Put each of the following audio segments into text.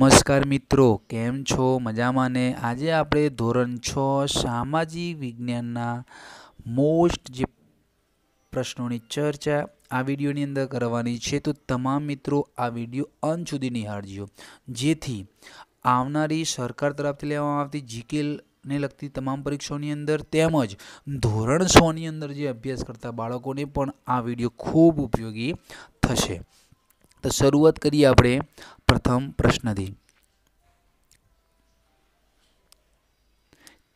નમસ્કાર મિત્રો કેમ છો મજામાં ને આજે આપણે ધોરણ છ સામાજિક વિજ્ઞાનના મોસ્ટ જે પ્રશ્નોની ચર્ચા આ વિડીયોની અંદર કરવાની છે તો તમામ મિત્રો આ વિડીયો અંત સુધી નિહાળજો જેથી આવનારી સરકાર તરફથી લેવામાં આવતી જીકેલ ને લગતી તમામ પરીક્ષાઓની અંદર તેમજ ધોરણ સોની અંદર જે અભ્યાસ કરતા બાળકોને પણ આ વિડીયો ખૂબ ઉપયોગી થશે તો શરૂઆત કરીએ આપણે પ્રથમ પ્રશ્નથી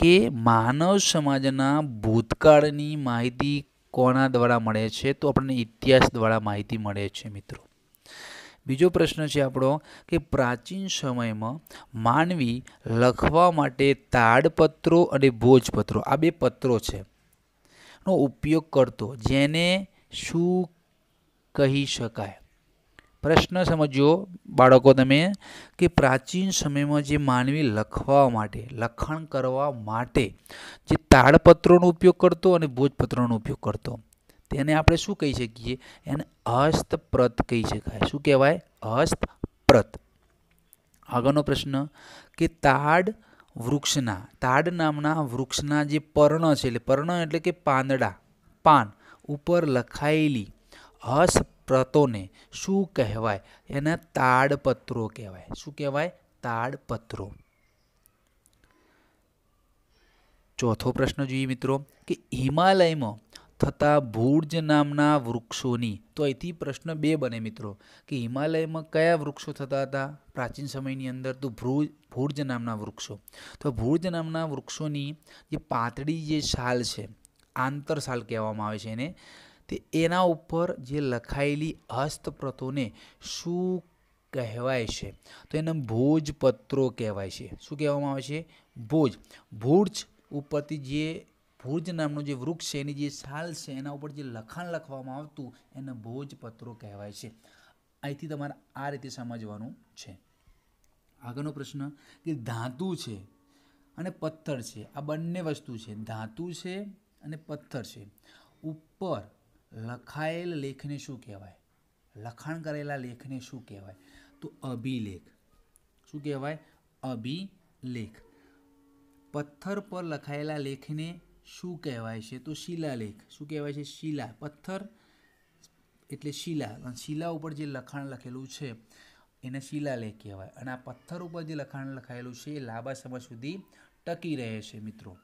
કે માનવ સમાજના ભૂતકાળની માહિતી કોના દ્વારા મળે છે તો આપણને ઇતિહાસ દ્વારા માહિતી મળે છે મિત્રો બીજો પ્રશ્ન છે આપણો કે પ્રાચીન સમયમાં માનવી લખવા માટે તાડપત્રો અને ભોજપત્રો આ બે પત્રો છે નો ઉપયોગ કરતો જેને શું કહી શકાય પ્રશ્ન સમજો બાળકો તમે કે પ્રાચીન સમયમાં જે માનવી લખવા માટે લખાણ કરવા માટે જે તાડપત્રોનો ઉપયોગ કરતો અને ભોજપત્રોનો ઉપયોગ કરતો તેને આપણે શું કહી શકીએ એને અસ્તપ્રત કહી શકાય શું કહેવાય અસ્તપ્રત આગળનો પ્રશ્ન કે તાડ વૃક્ષના તાડ નામના વૃક્ષના જે પર્ણ છે એટલે પર્ણ એટલે કે પાંદડા પાન ઉપર લખાયેલી હસ્ત પ્રતોને શું કહેવાય એને તાડપત્રો કહેવાય શું કહેવાય તાડપત્રો ચોથો પ્રશ્ન જોઈએ મિત્રો કે હિમાલયમાં થતા ભૂર્જ નામના વૃક્ષોની તો અહીંથી પ્રશ્ન બે બને મિત્રો કે હિમાલયમાં કયા વૃક્ષો થતા હતા પ્રાચીન સમયની અંદર તો ભ્રુજ ભુર્જ નામના વૃક્ષો તો ભૂર્જ નામના વૃક્ષોની જે પાતળી જે શાલ છે આંતર આંતરશાલ કહેવામાં આવે છે એને તે એના ઉપર જે લખાયેલી હસ્તપ્રતોને શું કહેવાય છે તો એને ભોજપત્રો કહેવાય છે શું કહેવામાં આવે છે ભોજ ભુજ ઉપરથી જે ભુજ નામનું જે વૃક્ષ છે એની જે છાલ છે એના ઉપર જે લખાણ લખવામાં આવતું એને ભોજપત્રો કહેવાય છે અહીંથી તમારે આ રીતે સમજવાનું છે આગળનો પ્રશ્ન કે ધાતુ છે અને પથ્થર છે આ બંને વસ્તુ છે ધાતુ છે અને પથ્થર છે ઉપર લખાયેલ લેખને શું કહેવાય લખાણ કરેલા લેખને શું કહેવાય તો અભિલેખ શું કહેવાય અભિલેખ પથ્થર પર લખાયેલા લેખને શું કહેવાય છે તો શિલાલેખ શું કહેવાય છે શિલા પથ્થર એટલે શિલા શિલા ઉપર જે લખાણ લખેલું છે એને શિલાલેખ કહેવાય અને આ પથ્થર ઉપર જે લખાણ લખાયેલું છે એ લાંબા સમય સુધી ટકી રહે છે મિત્રો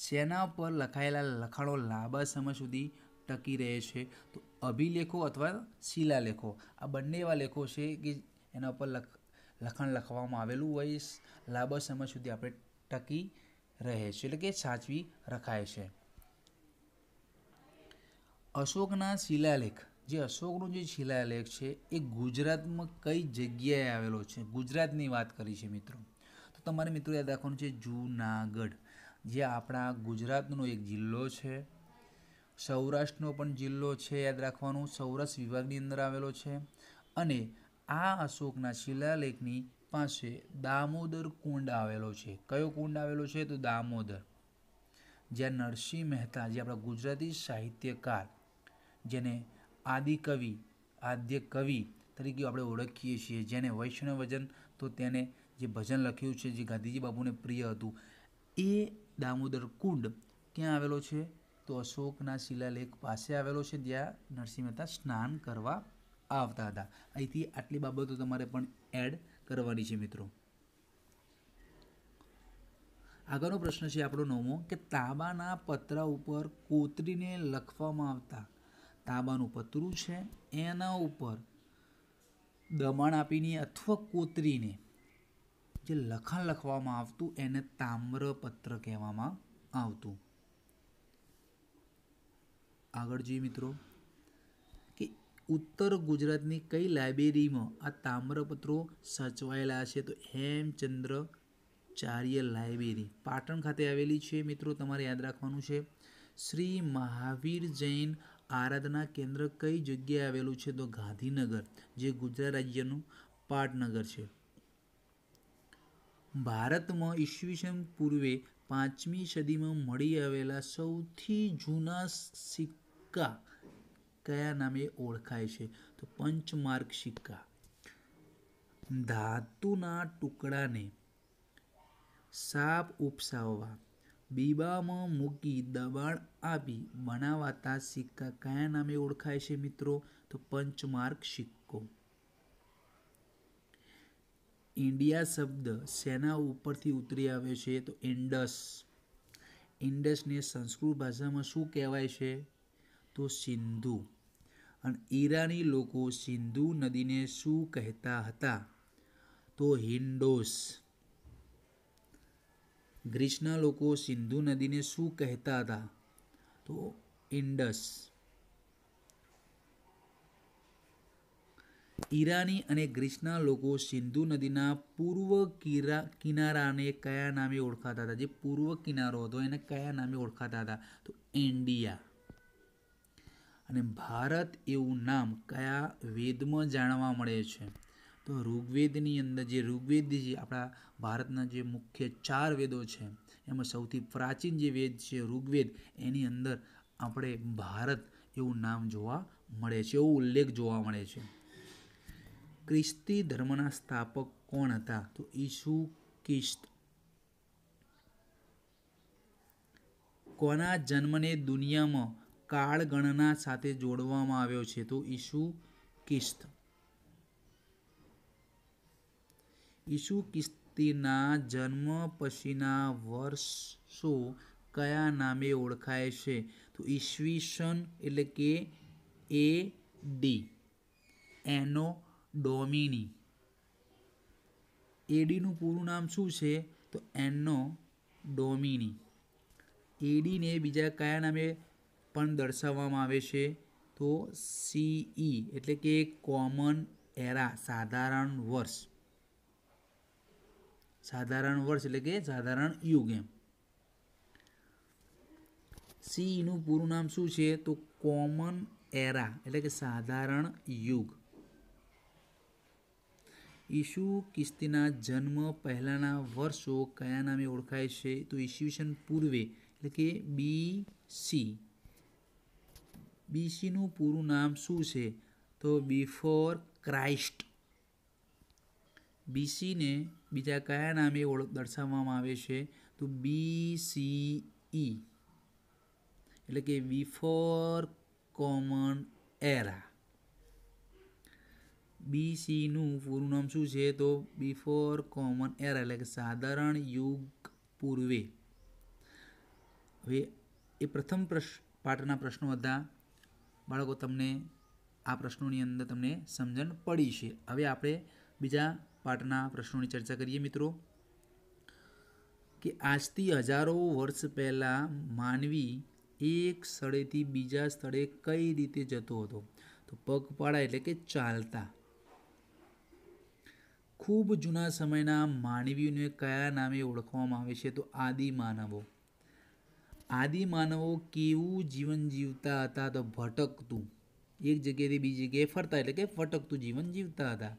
શેના પર લખાયેલા લખાણો લાંબા સમય સુધી ટકી રહે છે તો અભિલેખો અથવા શિલાલેખો આ બંને એવા લેખો છે કે એના ઉપર લખ લખાણ લખવામાં આવેલું હોય લાંબા સમય સુધી આપણે ટકી રહે છે એટલે કે સાચવી રખાય છે અશોકના શિલાલેખ જે અશોકનો જે શિલાલેખ છે એ ગુજરાતમાં કઈ જગ્યાએ આવેલો છે ગુજરાતની વાત કરી છે મિત્રો તો તમારે મિત્રો યાદ રાખવાનું છે જુનાગઢ જે આપણા ગુજરાતનો એક જિલ્લો છે સૌરાષ્ટ્રનો પણ જિલ્લો છે યાદ રાખવાનું સૌરાષ્ટ્ર વિભાગની અંદર આવેલો છે અને આ અશોકના શિલાલેખની પાસે દામોદર કુંડ આવેલો છે કયો કુંડ આવેલો છે તો દામોદર જ્યાં નરસિંહ મહેતા જે આપણા ગુજરાતી સાહિત્યકાર જેને આદિકવિ આદ્ય કવિ તરીકે આપણે ઓળખીએ છીએ જેને વૈષ્ણવ ભજન તો તેને જે ભજન લખ્યું છે જે ગાંધીજી બાપુને પ્રિય હતું એ દામોદર કુંડ ક્યાં આવેલો છે તો અશોકના શિલાલેખ પાસે આવેલો છે જ્યાં નરસિંહ મહેતા સ્નાન કરવા આવતા હતા અહીંથી આટલી બાબતો તમારે પણ એડ કરવાની છે મિત્રો આગળનો પ્રશ્ન છે આપણો નવમો કે તાંબાના પતરા ઉપર કોતરીને લખવામાં આવતા તાંબાનું પતરું છે એના ઉપર દમણ આપીને અથવા કોતરીને જે લખાણ લખવામાં આવતું એને તામ્રપત્ર કહેવામાં આવતું આગળ જોઈએ મિત્રો કે ઉત્તર ગુજરાતની કઈ લાઇબ્રેરીમાં આ તામ્રપત્રો સચવાયેલા છે તો હેમચંદ્ર ચાર્ય લાઇબ્રેરી પાટણ ખાતે આવેલી છે મિત્રો તમારે યાદ રાખવાનું છે શ્રી મહાવીર જૈન આરાધના કેન્દ્ર કઈ જગ્યાએ આવેલું છે તો ગાંધીનગર જે ગુજરાત રાજ્યનું પાટનગર છે ભારતમાં ઈસવીસન પૂર્વે પાંચમી સદીમાં મળી આવેલા સૌથી જૂના સિક્કા કયા નામે ઓળખાય છે તો પંચમાર્ક સિક્કા ધાતુના ટુકડાને સાપ ઉપસાવવા બીબામાં મૂકી દબાણ આપી બનાવાતા સિક્કા કયા નામે ઓળખાય છે મિત્રો તો પંચમાર્ક સિક્કો ઇન્ડિયા શબ્દ શેના ઉપરથી ઉતરી આવે છે તો ઇન્ડસ ઇન્ડસને સંસ્કૃત ભાષામાં શું કહેવાય છે તો સિંધુ અને ઈરાની લોકો સિંધુ નદીને શું કહેતા હતા તો હિન્ડોસ ગ્રીસના લોકો સિંધુ નદીને શું કહેતા હતા તો ઇન્ડસ ઈરાની અને ગ્રીસના લોકો સિંધુ નદીના પૂર્વ કિરા કિનારાને કયા નામે ઓળખાતા હતા જે પૂર્વ કિનારો હતો એને કયા નામે ઓળખાતા હતા તો ઇન્ડિયા અને ભારત એવું નામ કયા વેદમાં જાણવા મળે છે તો ઋગ્વેદની અંદર જે ઋગ્વેદ જે આપણા ભારતના જે મુખ્ય ચાર વેદો છે એમાં સૌથી પ્રાચીન જે વેદ છે ઋગ્વેદ એની અંદર આપણે ભારત એવું નામ જોવા મળે છે એવો ઉલ્લેખ જોવા મળે છે ખ્રિસ્તી ધર્મના સ્થાપક કોણ હતા તો ઈસુ કિસ્ત કોના જન્મને દુનિયામાં કાળગણના સાથે જોડવામાં આવ્યો છે તો ઈસુ કિસ્ત ઈસુ કિસ્તીના જન્મ પછીના વર્ષો કયા નામે ઓળખાય છે તો ઈસવીસન એટલે કે એ ડી એનો ડોમિની એડીનું પૂરું નામ શું છે તો એનો ડોમિની એડીને બીજા કયા નામે પણ દર્શાવવામાં આવે છે તો સીઈ એટલે કે કોમન એરા સાધારણ વર્ષ સાધારણ વર્ષ એટલે કે સાધારણ યુગ એમ સીઈનું પૂરું નામ શું છે તો કોમન એરા એટલે કે સાધારણ યુગ ઈસુ ખ્રિસ્તીના જન્મ પહેલાંના વર્ષો કયા નામે ઓળખાય છે તો ઈસવીસન પૂર્વે એટલે કે બી સી બીસીનું પૂરું નામ શું છે તો બિફોર ક્રાઇસ્ટ બીસીને બીજા કયા નામે ઓળખ દર્શાવવામાં આવે છે તો બી સી ઈ એટલે કે બિફોર કોમન એરા બીસીનું પૂરું નામ શું છે તો બિફોર કોમન એર એટલે કે સાધારણ યુગ પૂર્વે હવે એ પ્રથમ પ્રશ્ન પાઠના પ્રશ્નો હતા બાળકો તમને આ પ્રશ્નોની અંદર તમને સમજણ પડી છે હવે આપણે બીજા પાઠના પ્રશ્નોની ચર્ચા કરીએ મિત્રો કે આજથી હજારો વર્ષ પહેલાં માનવી એક સ્થળેથી બીજા સ્થળે કઈ રીતે જતો હતો તો પગપાળા એટલે કે ચાલતા ખૂબ જૂના સમયના માનવીઓને કયા નામે ઓળખવામાં આવે છે તો આદિ માનવો આદિ માનવો કેવું જીવન જીવતા હતા તો ભટકતું એક જગ્યાએથી બીજી જગ્યાએ ફરતા એટલે કે ભટકતું જીવન જીવતા હતા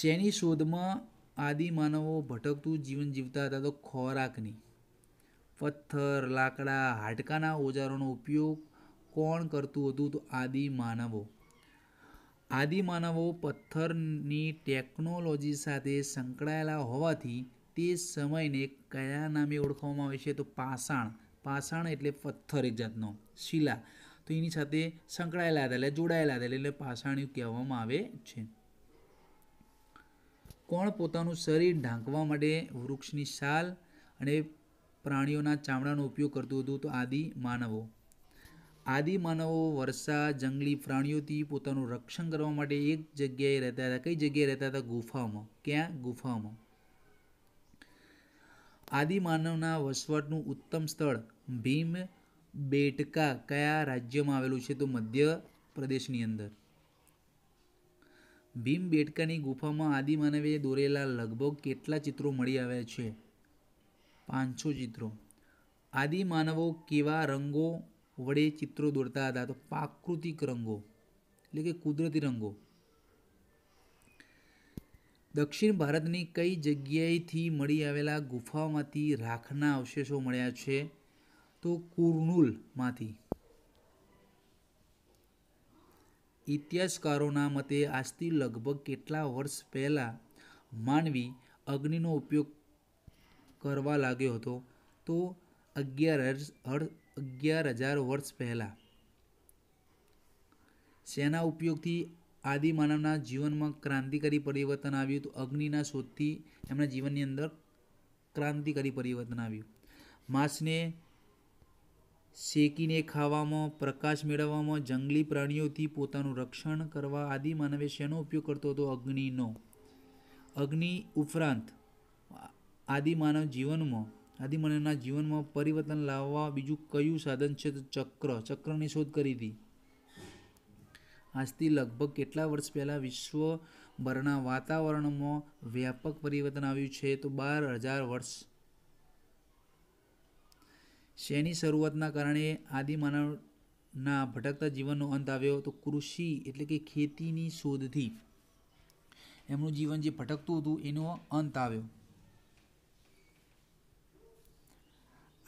શેની શોધમાં આદિમાનવો ભટકતું જીવન જીવતા હતા તો ખોરાકની પથ્થર લાકડા હાડકાના ઓજારોનો ઉપયોગ કોણ કરતું હતું તો આદિમાનવો આદિમાનવો પથ્થરની ટેકનોલોજી સાથે સંકળાયેલા હોવાથી તે સમયને કયા નામે ઓળખવામાં આવે છે તો પાષાણ પાષાણ એટલે પથ્થર એક જાતનો શિલા તો એની સાથે સંકળાયેલા હતા એટલે જોડાયેલા હતા એટલે પાષાણિયું કહેવામાં આવે છે કોણ પોતાનું શરીર ઢાંકવા માટે વૃક્ષની શાલ અને પ્રાણીઓના ચામડાનો ઉપયોગ કરતું હતું તો આદિ માનવો આદિમાનવો વર્ષા જંગલી પ્રાણીઓથી પોતાનું રક્ષણ કરવા માટે એક જગ્યાએ રહેતા હતા કઈ જગ્યાએ રહેતા હતા ગુફામાં ક્યાં ગુફામાં આદિમાનવના વસવાટનું ઉત્તમ સ્થળ ભીમ બેટકા કયા રાજ્યમાં આવેલું છે તો મધ્ય પ્રદેશની અંદર ભીમ બેટકાની ગુફામાં આદિમાનવે દોરેલા લગભગ કેટલા ચિત્રો મળી આવ્યા છે પાંચસો ચિત્રો આદિમાનવો કેવા રંગો વડે ચિત્રો દોરતા હતા તો પ્રાકૃતિક રંગો એટલે કે કુદરતી રંગો દક્ષિણ ભારતની કઈ જગ્યાએથી મળી આવેલા ગુફામાંથી રાખના અવશેષો મળ્યા છે તો કુર્નુલમાંથી ઇતિહાસકારોના મતે આજથી લગભગ કેટલા વર્ષ પહેલાં માનવી અગ્નિનો ઉપયોગ કરવા લાગ્યો હતો તો અગિયાર અગિયાર હજાર વર્ષ પહેલાં શેના ઉપયોગથી આદિ માનવના જીવનમાં ક્રાંતિકારી પરિવર્તન આવ્યું તો અગ્નિના શોધથી એમના જીવનની અંદર ક્રાંતિકારી પરિવર્તન આવ્યું માંસને શેકીને ખાવામાં પ્રકાશ મેળવવામાં જંગલી પ્રાણીઓથી પોતાનું રક્ષણ કરવા આદિ માનવે શેનો ઉપયોગ કરતો હતો અગ્નિનો અગ્નિ ઉપરાંત આદિ માનવ જીવનમાં આથી જીવનમાં પરિવર્તન લાવવા બીજું કયું સાધન છે તો ચક્ર ચક્રની શોધ કરી હતી આજથી લગભગ કેટલા વર્ષ પહેલાં વિશ્વભરના વાતાવરણમાં વ્યાપક પરિવર્તન આવ્યું છે તો બાર હજાર વર્ષ શેની શરૂઆતના કારણે આદિમાનવના ભટકતા જીવનનો અંત આવ્યો તો કૃષિ એટલે કે ખેતીની શોધથી એમનું જીવન જે ભટકતું હતું એનો અંત આવ્યો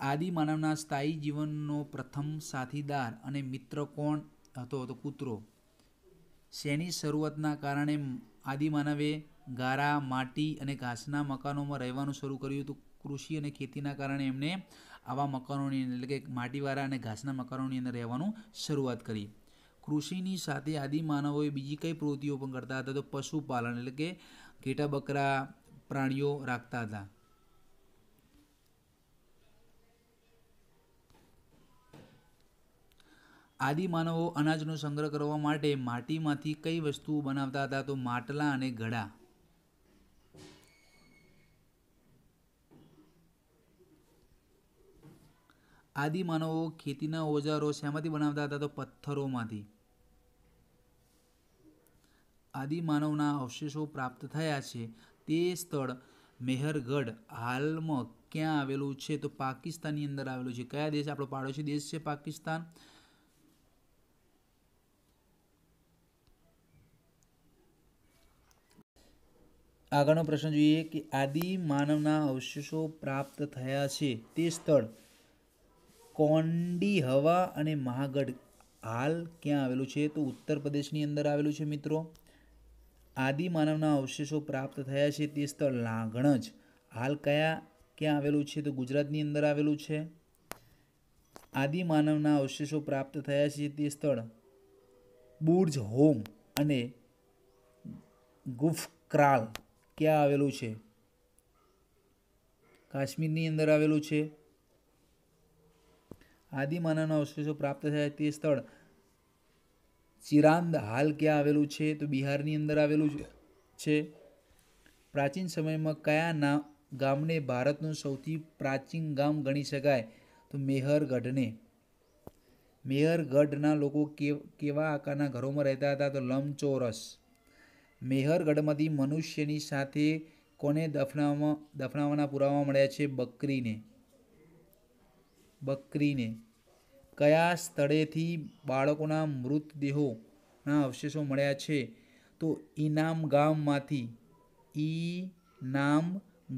આદિ માનવના સ્થાયી જીવનનો પ્રથમ સાથીદાર અને મિત્ર કોણ હતો તો કૂતરો શેની શરૂઆતના કારણે આદિમાનવે ગારા માટી અને ઘાસના મકાનોમાં રહેવાનું શરૂ કર્યું હતું કૃષિ અને ખેતીના કારણે એમણે આવા મકાનોની એટલે કે માટીવાળા અને ઘાસના મકાનોની અંદર રહેવાનું શરૂઆત કરી કૃષિની સાથે આદિમાનવોએ બીજી કઈ પ્રવૃત્તિઓ પણ કરતા હતા તો પશુપાલન એટલે કે ઘેટા બકરા પ્રાણીઓ રાખતા હતા આદિમાનવો અનાજનો સંગ્રહ કરવા માટે માટીમાંથી કઈ વસ્તુઓ બનાવતા હતા તો માટલા અને ઘડા આદિમાનવો ખેતીના ઓજારો શેમાંથી બનાવતા હતા તો પથ્થરોમાંથી આદિમાનવના અવશેષો પ્રાપ્ત થયા છે તે સ્થળ મેહરગઢ હાલમાં ક્યાં આવેલું છે તો પાકિસ્તાનની અંદર આવેલું છે કયા દેશ આપણો પાડોશી દેશ છે પાકિસ્તાન આગળનો પ્રશ્ન જોઈએ કે આદિ માનવના અવશેષો પ્રાપ્ત થયા છે તે સ્થળ કોંડી હવા અને મહાગઢ હાલ ક્યાં આવેલું છે તો ઉત્તર પ્રદેશની અંદર આવેલું છે મિત્રો આદિ માનવના અવશેષો પ્રાપ્ત થયા છે તે સ્થળ લાગણજ હાલ કયા ક્યાં આવેલું છે તો ગુજરાતની અંદર આવેલું છે આદિ માનવના અવશેષો પ્રાપ્ત થયા છે તે સ્થળ બુર્જ હોમ અને ગુફક્રાલ ક્યાં આવેલું છે કાશ્મીરની અંદર આવેલું છે આદિમાનાના અવશેષો પ્રાપ્ત થયા તે સ્થળ ચિરાંદ હાલ ક્યાં આવેલું છે તો બિહારની અંદર આવેલું છે પ્રાચીન સમયમાં કયા ના ગામને ભારતનું સૌથી પ્રાચીન ગામ ગણી શકાય તો મેહરગઢને મેહરગઢના લોકો કેવા આકારના ઘરોમાં રહેતા હતા તો લંબચોરસ મેહરગઢમાંથી મનુષ્યની સાથે કોને દફનાવવા દફનાવાના પુરાવા મળ્યા છે બકરીને બકરીને કયા સ્થળેથી બાળકોના મૃતદેહોના અવશેષો મળ્યા છે તો ઇનામ ગામમાંથી ઈ નામ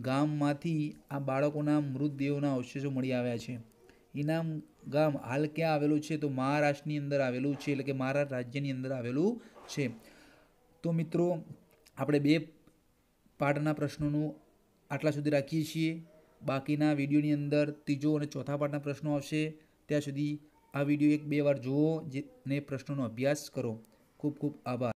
ગામમાંથી આ બાળકોના મૃતદેહોના અવશેષો મળી આવ્યા છે ઇનામ ગામ હાલ ક્યાં આવેલું છે તો મહારાષ્ટ્રની અંદર આવેલું છે એટલે કે મહારાષ્ટ્ર રાજ્યની અંદર આવેલું છે તો મિત્રો આપણે બે પાઠના પ્રશ્નોનું આટલા સુધી રાખીએ છીએ બાકીના વિડીયોની અંદર ત્રીજો અને ચોથા પાઠના પ્રશ્નો આવશે ત્યાં સુધી આ વિડીયો એક બે વાર જુઓ જે ને પ્રશ્નોનો અભ્યાસ કરો ખૂબ ખૂબ આભાર